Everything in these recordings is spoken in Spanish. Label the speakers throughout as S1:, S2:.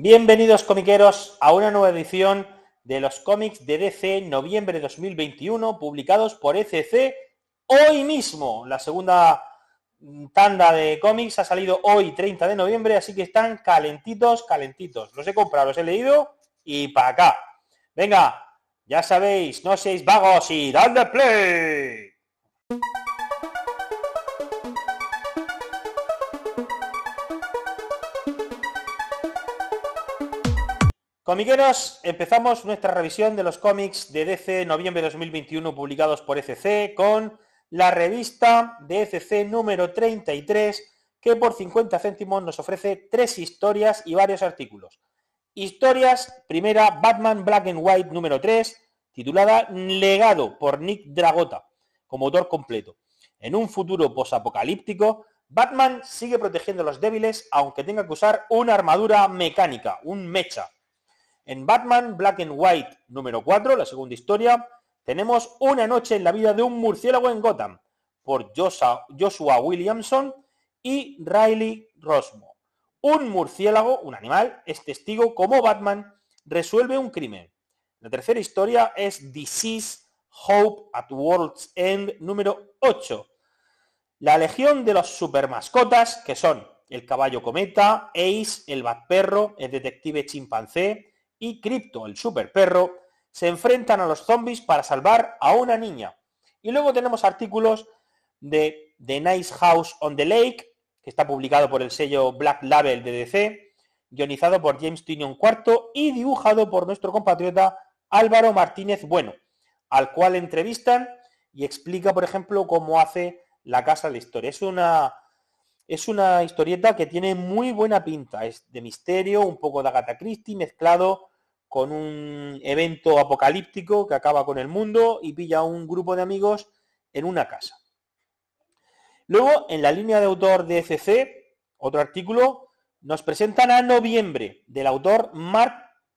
S1: Bienvenidos comiqueros a una nueva edición de los cómics de DC noviembre 2021 publicados por ECC hoy mismo. La segunda tanda de cómics ha salido hoy 30 de noviembre, así que están calentitos, calentitos. Los he comprado, los he leído y para acá. Venga, ya sabéis, no seáis vagos y dadle play. Comiqueros, empezamos nuestra revisión de los cómics de DC noviembre de 2021 publicados por SC e con la revista de ECC número 33 que por 50 céntimos nos ofrece tres historias y varios artículos. Historias, primera, Batman Black and White número 3, titulada Legado por Nick Dragota, como autor completo. En un futuro posapocalíptico, Batman sigue protegiendo a los débiles aunque tenga que usar una armadura mecánica, un mecha, en Batman Black and White número 4, la segunda historia, tenemos Una noche en la vida de un murciélago en Gotham por Joshua Williamson y Riley Rosmo. Un murciélago, un animal, es testigo como Batman resuelve un crimen. La tercera historia es Disease Hope at World's End número 8. La legión de los supermascotas, que son el caballo cometa, Ace, el bat perro, el detective chimpancé, y Crypto, el super perro, se enfrentan a los zombies para salvar a una niña. Y luego tenemos artículos de The Nice House on the Lake, que está publicado por el sello Black Label de DC, guionizado por James Tinion IV y dibujado por nuestro compatriota Álvaro Martínez Bueno, al cual entrevistan y explica, por ejemplo, cómo hace la casa de la historia. Es una es una historieta que tiene muy buena pinta, es de misterio, un poco de Agatha Christie mezclado con un evento apocalíptico que acaba con el mundo y pilla a un grupo de amigos en una casa. Luego, en la línea de autor de FC, otro artículo, nos presentan a noviembre del autor Mark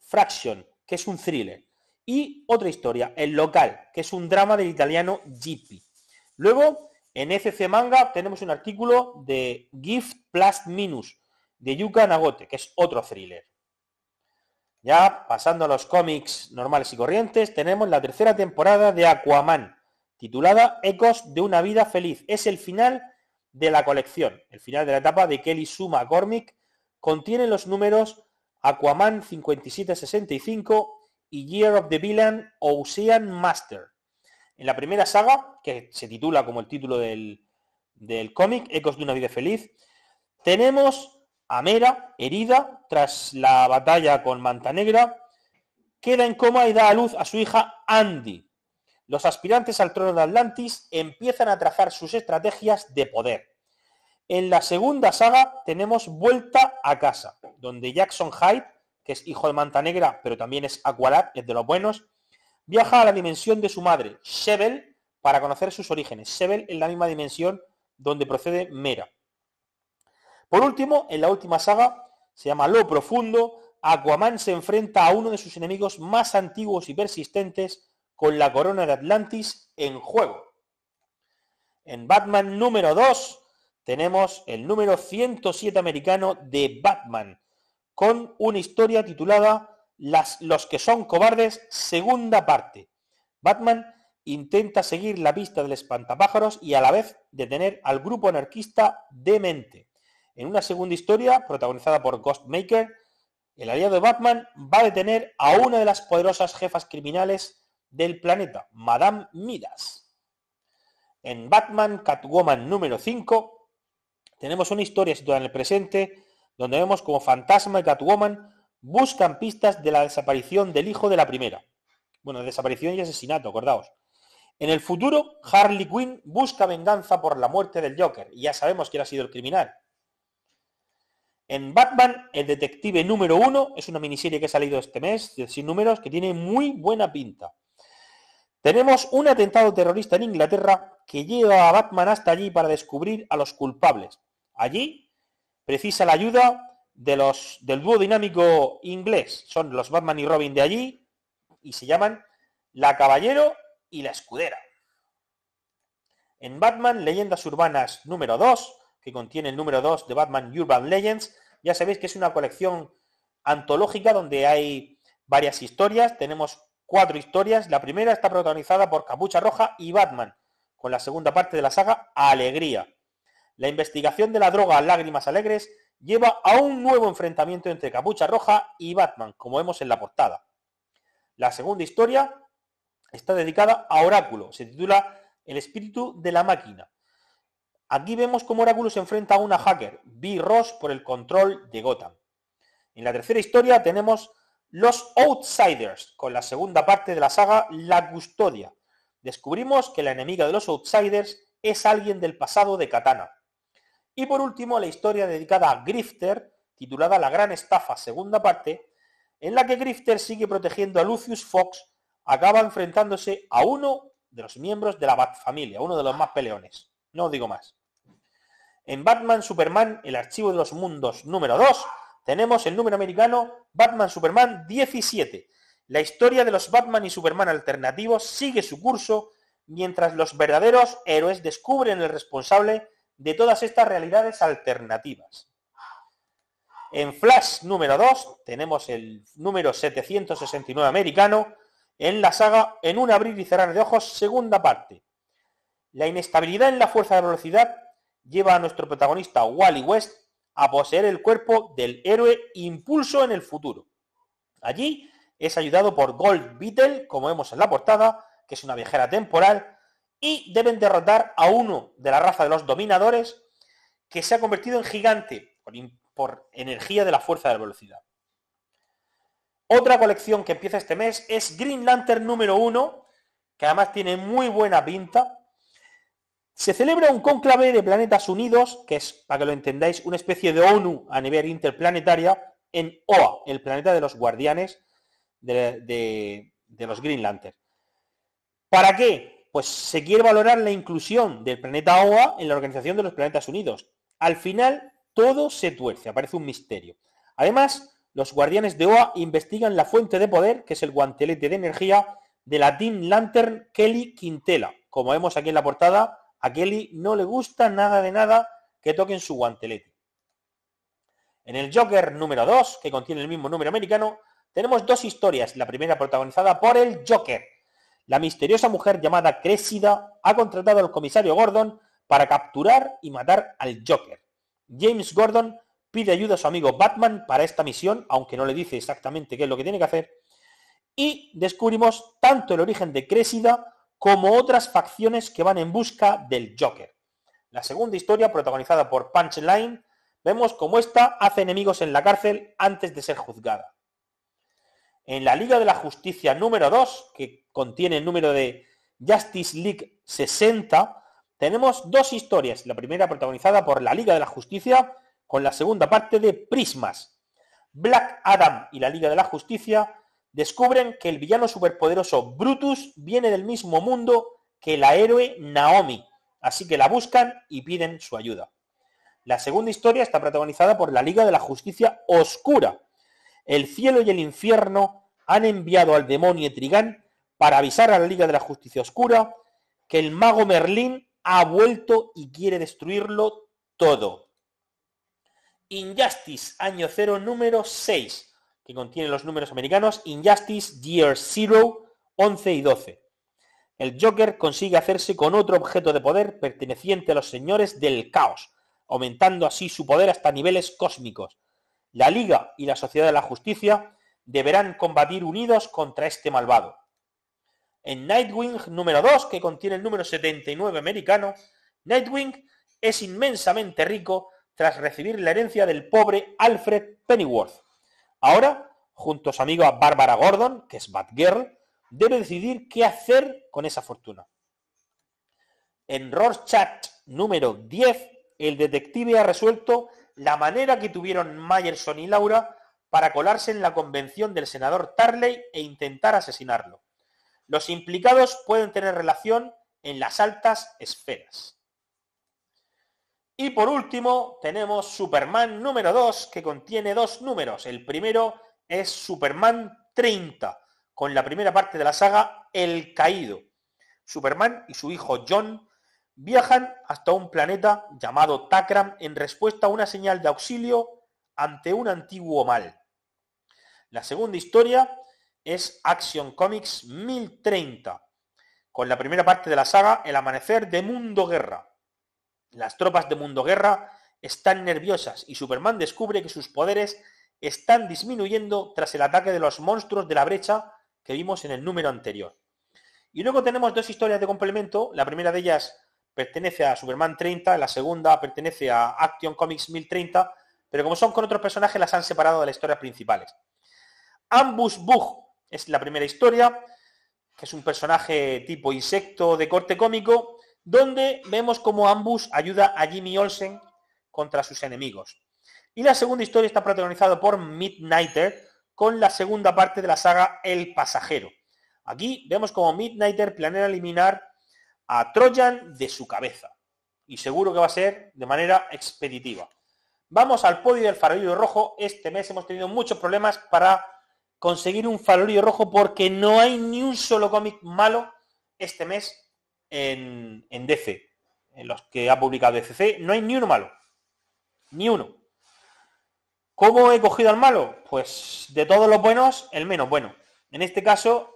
S1: Fraction, que es un thriller. Y otra historia, El local, que es un drama del italiano Gippi. Luego, en FC Manga tenemos un artículo de Gift Plus Minus de Yuka Nagote, que es otro thriller. Ya pasando a los cómics normales y corrientes, tenemos la tercera temporada de Aquaman, titulada Ecos de una vida feliz. Es el final de la colección, el final de la etapa de Kelly Suma Gormick, Contiene los números Aquaman 5765 y Year of the Villain Ocean Master. En la primera saga, que se titula como el título del, cómic, Ecos de una vida feliz, tenemos a Mera, herida tras la batalla con Manta Negra, queda en coma y da a luz a su hija Andy. Los aspirantes al trono de Atlantis empiezan a trazar sus estrategias de poder. En la segunda saga tenemos Vuelta a casa, donde Jackson Hyde, que es hijo de Manta Negra, pero también es Aqualad, es de los buenos, Viaja a la dimensión de su madre, Shevel, para conocer sus orígenes. Shevel en la misma dimensión donde procede Mera. Por último, en la última saga, se llama Lo Profundo, Aquaman se enfrenta a uno de sus enemigos más antiguos y persistentes con la corona de Atlantis en juego. En Batman número 2 tenemos el número 107 americano de Batman, con una historia titulada los que son cobardes, segunda parte. Batman intenta seguir la pista del espantapájaros y a la vez detener al grupo anarquista demente. En una segunda historia, protagonizada por Ghostmaker, el aliado de Batman va a detener a una de las poderosas jefas criminales del planeta, Madame Midas. En Batman Catwoman número 5 tenemos una historia situada en el presente donde vemos como Fantasma y Catwoman buscan pistas de la desaparición del hijo de la primera. Bueno, desaparición y asesinato, acordaos. En el futuro, Harley Quinn busca venganza por la muerte del Joker, y ya sabemos quién ha sido el criminal. En Batman, el detective número uno, es una miniserie que ha salido este mes, sin números, que tiene muy buena pinta. Tenemos un atentado terrorista en Inglaterra que lleva a Batman hasta allí para descubrir a los culpables. Allí precisa la ayuda de los, del dúo dinámico inglés. Son los Batman y Robin de allí y se llaman La Caballero y La Escudera. En Batman Leyendas Urbanas número 2, que contiene el número 2 de Batman Urban Legends, ya sabéis que es una colección antológica donde hay varias historias. Tenemos cuatro historias. La primera está protagonizada por Capucha Roja y Batman, con la segunda parte de la saga Alegría. La investigación de la droga Lágrimas Alegres lleva a un nuevo enfrentamiento entre Capucha Roja y Batman, como vemos en la portada. La segunda historia está dedicada a Oráculo, se titula El espíritu de la máquina. Aquí vemos cómo Oráculo se enfrenta a una hacker, B. Ross, por el control de Gotham. En la tercera historia tenemos Los Outsiders, con la segunda parte de la saga La Custodia. Descubrimos que la enemiga de los Outsiders es alguien del pasado de Katana. Y por último, la historia dedicada a Grifter, titulada La Gran Estafa, segunda parte, en la que Grifter sigue protegiendo a Lucius Fox, acaba enfrentándose a uno de los miembros de la Bat-familia, uno de los más peleones. No digo más. En Batman Superman, el archivo de los mundos número 2, tenemos el número americano Batman Superman 17. La historia de los Batman y Superman alternativos sigue su curso mientras los verdaderos héroes descubren el responsable de todas estas realidades alternativas. En flash número 2 tenemos el número 769 americano en la saga En un abrir y cerrar de ojos, segunda parte. La inestabilidad en la fuerza de velocidad lleva a nuestro protagonista Wally West a poseer el cuerpo del héroe Impulso en el futuro. Allí es ayudado por Gold Beetle, como vemos en la portada, que es una viajera temporal y deben derrotar a uno de la raza de los dominadores que se ha convertido en gigante por energía de la fuerza de la velocidad. Otra colección que empieza este mes es Green Lantern número 1, que además tiene muy buena pinta. Se celebra un cónclave de planetas unidos, que es, para que lo entendáis, una especie de ONU a nivel interplanetario, en Oa, el planeta de los guardianes de, los Green Lanterns ¿Para qué? pues se quiere valorar la inclusión del planeta OA en la Organización de los Planetas Unidos. Al final, todo se tuerce, aparece un misterio. Además, los guardianes de OA investigan la fuente de poder, que es el guantelete de energía de la Team Lantern Kelly Quintela. Como vemos aquí en la portada, a Kelly no le gusta nada de nada que toquen su guantelete. En el Joker número 2, que contiene el mismo número americano, tenemos dos historias. La primera protagonizada por el Joker, la misteriosa mujer llamada Cressida ha contratado al comisario Gordon para capturar y matar al Joker. James Gordon pide ayuda a su amigo Batman para esta misión, aunque no le dice exactamente qué es lo que tiene que hacer. Y descubrimos tanto el origen de Cressida como otras facciones que van en busca del Joker. La segunda historia, protagonizada por Punchline, vemos cómo esta hace enemigos en la cárcel antes de ser juzgada en la Liga de la Justicia número 2, que contiene el número de Justice League 60, tenemos dos historias. La primera protagonizada por la Liga de la Justicia, con la segunda parte de Prismas. Black Adam y la Liga de la Justicia descubren que el villano superpoderoso Brutus viene del mismo mundo que la héroe Naomi, así que la buscan y piden su ayuda. La segunda historia está protagonizada por la Liga de la Justicia Oscura, el cielo y el infierno han enviado al demonio Trigán para avisar a la Liga de la Justicia Oscura que el mago Merlín ha vuelto y quiere destruirlo todo. Injustice, año 0, número 6, que contiene los números americanos, Injustice, Year 0, 11 y 12. El Joker consigue hacerse con otro objeto de poder perteneciente a los señores del caos, aumentando así su poder hasta niveles cósmicos. La Liga y la Sociedad de la Justicia deberán combatir unidos contra este malvado. En Nightwing número 2, que contiene el número 79 americano, Nightwing es inmensamente rico tras recibir la herencia del pobre Alfred Pennyworth. Ahora, junto a su amiga Barbara Gordon, que es Batgirl, debe decidir qué hacer con esa fortuna. En Rorschach número 10, el detective ha resuelto la manera que tuvieron Myerson y Laura para colarse en la convención del senador Tarley e intentar asesinarlo. Los implicados pueden tener relación en las altas esferas. Y por último tenemos Superman número 2 que contiene dos números. El primero es Superman 30 con la primera parte de la saga El Caído. Superman y su hijo John Viajan hasta un planeta llamado Takram en respuesta a una señal de auxilio ante un antiguo mal. La segunda historia es Action Comics 1030, con la primera parte de la saga El amanecer de Mundo Guerra. Las tropas de Mundo Guerra están nerviosas y Superman descubre que sus poderes están disminuyendo tras el ataque de los monstruos de la brecha que vimos en el número anterior. Y luego tenemos dos historias de complemento, la primera de ellas pertenece a Superman 30, la segunda pertenece a Action Comics 1030, pero como son con otros personajes las han separado de las historias principales. ...Ambus Bug es la primera historia, que es un personaje tipo insecto de corte cómico, donde vemos cómo Ambus... ayuda a Jimmy Olsen contra sus enemigos. Y la segunda historia está protagonizada por Midnighter, con la segunda parte de la saga El Pasajero. Aquí vemos como Midnighter planea eliminar a Trojan de su cabeza. Y seguro que va a ser de manera expeditiva. Vamos al podio del farolillo rojo. Este mes hemos tenido muchos problemas para conseguir un farolillo rojo porque no hay ni un solo cómic malo este mes en, en DC. En los que ha publicado DCC no hay ni uno malo. Ni uno. ¿Cómo he cogido al malo? Pues de todos los buenos, el menos bueno. En este caso,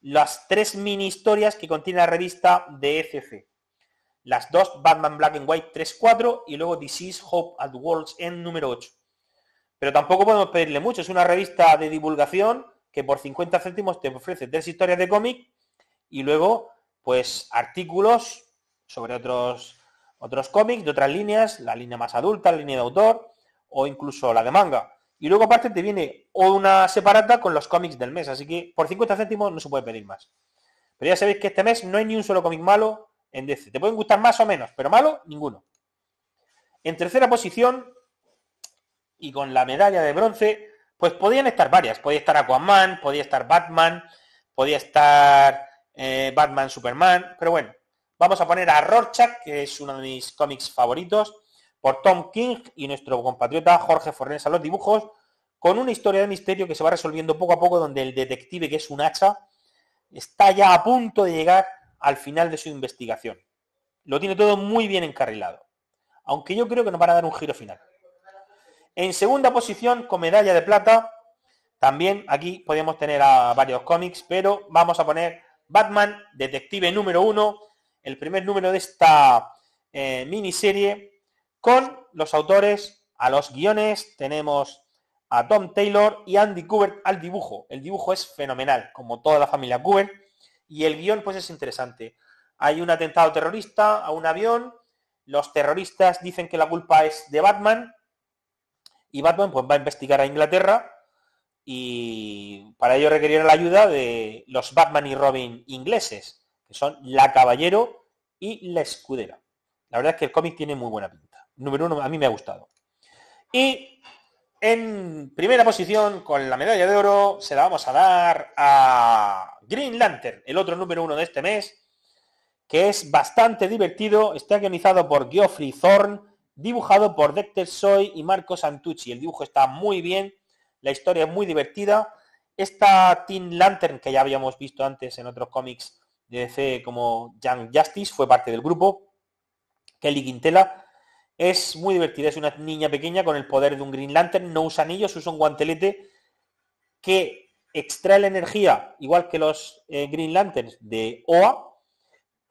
S1: las tres mini historias que contiene la revista de FC. Las dos, Batman Black and White 3-4 y luego Disease Hope at World's End número 8. Pero tampoco podemos pedirle mucho, es una revista de divulgación que por 50 céntimos te ofrece tres historias de cómic y luego pues artículos sobre otros, otros cómics de otras líneas, la línea más adulta, la línea de autor o incluso la de manga. Y luego aparte te viene una separata con los cómics del mes, así que por 50 céntimos no se puede pedir más. Pero ya sabéis que este mes no hay ni un solo cómic malo en DC. Te pueden gustar más o menos, pero malo, ninguno. En tercera posición, y con la medalla de bronce, pues podían estar varias. Podía estar Aquaman, podía estar Batman, podía estar eh, Batman Superman, pero bueno, vamos a poner a Rorschach, que es uno de mis cómics favoritos, por Tom King y nuestro compatriota Jorge Fornés a los dibujos, con una historia de misterio que se va resolviendo poco a poco, donde el detective, que es un hacha, está ya a punto de llegar al final de su investigación. Lo tiene todo muy bien encarrilado, aunque yo creo que nos van a dar un giro final. En segunda posición, con medalla de plata, también aquí podemos tener a varios cómics, pero vamos a poner Batman, Detective número uno, el primer número de esta eh, miniserie con los autores, a los guiones, tenemos a Tom Taylor y Andy Kubert al dibujo. El dibujo es fenomenal, como toda la familia Kubert, y el guión pues es interesante. Hay un atentado terrorista a un avión, los terroristas dicen que la culpa es de Batman, y Batman pues va a investigar a Inglaterra, y para ello requerirá la ayuda de los Batman y Robin ingleses, que son la caballero y la escudera. La verdad es que el cómic tiene muy buena pinta número uno, a mí me ha gustado. Y en primera posición, con la medalla de oro, se la vamos a dar a Green Lantern, el otro número uno de este mes, que es bastante divertido, está guionizado por Geoffrey Thorne, dibujado por Dexter Soy y Marco Santucci. El dibujo está muy bien, la historia es muy divertida. Esta Teen Lantern que ya habíamos visto antes en otros cómics de DC como Young Justice fue parte del grupo. Kelly Quintela es muy divertida, es una niña pequeña con el poder de un Green Lantern, no usa anillos, usa un guantelete que extrae la energía, igual que los eh, Green Lanterns de OA,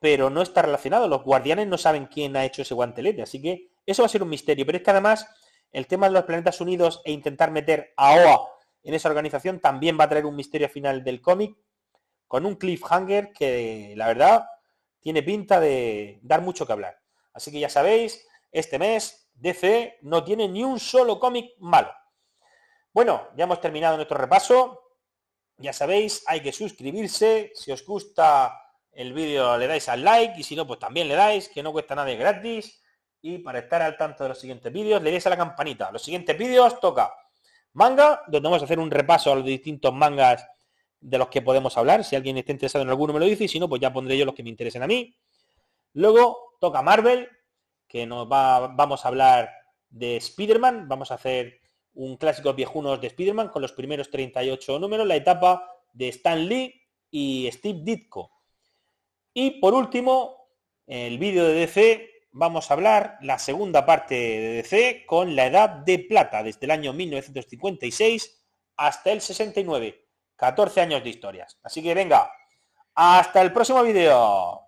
S1: pero no está relacionado. Los guardianes no saben quién ha hecho ese guantelete, así que eso va a ser un misterio. Pero es que además el tema de los planetas unidos e intentar meter a OA en esa organización también va a traer un misterio final del cómic con un cliffhanger que la verdad tiene pinta de dar mucho que hablar. Así que ya sabéis, este mes DC no tiene ni un solo cómic malo. Bueno, ya hemos terminado nuestro repaso. Ya sabéis, hay que suscribirse. Si os gusta el vídeo le dais al like y si no, pues también le dais, que no cuesta nada, es gratis. Y para estar al tanto de los siguientes vídeos, le dais a la campanita. Los siguientes vídeos toca manga, donde vamos a hacer un repaso a los distintos mangas de los que podemos hablar. Si alguien está interesado en alguno me lo dice y si no, pues ya pondré yo los que me interesen a mí. Luego toca Marvel, que nos va, vamos a hablar de Spider-Man, vamos a hacer un clásico viejunos de Spider-Man con los primeros 38 números, la etapa de Stan Lee y Steve Ditko. Y por último, el vídeo de DC, vamos a hablar la segunda parte de DC con la edad de plata, desde el año 1956 hasta el 69, 14 años de historias. Así que venga, hasta el próximo vídeo.